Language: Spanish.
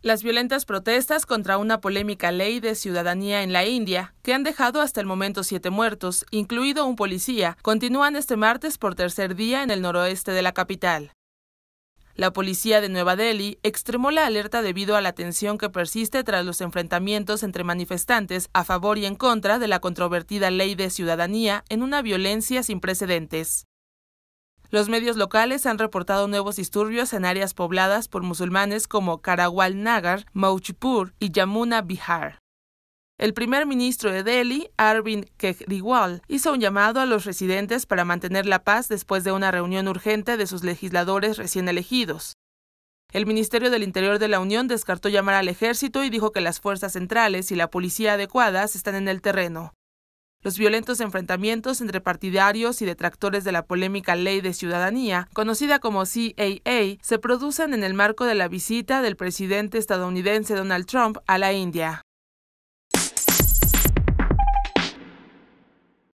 Las violentas protestas contra una polémica ley de ciudadanía en la India, que han dejado hasta el momento siete muertos, incluido un policía, continúan este martes por tercer día en el noroeste de la capital. La policía de Nueva Delhi extremó la alerta debido a la tensión que persiste tras los enfrentamientos entre manifestantes a favor y en contra de la controvertida ley de ciudadanía en una violencia sin precedentes. Los medios locales han reportado nuevos disturbios en áreas pobladas por musulmanes como Karawal Nagar, Mauchipur y Yamuna Bihar. El primer ministro de Delhi, Arvind Kejriwal, hizo un llamado a los residentes para mantener la paz después de una reunión urgente de sus legisladores recién elegidos. El Ministerio del Interior de la Unión descartó llamar al ejército y dijo que las fuerzas centrales y la policía adecuadas están en el terreno. Los violentos enfrentamientos entre partidarios y detractores de la polémica Ley de Ciudadanía, conocida como CAA, se producen en el marco de la visita del presidente estadounidense Donald Trump a la India.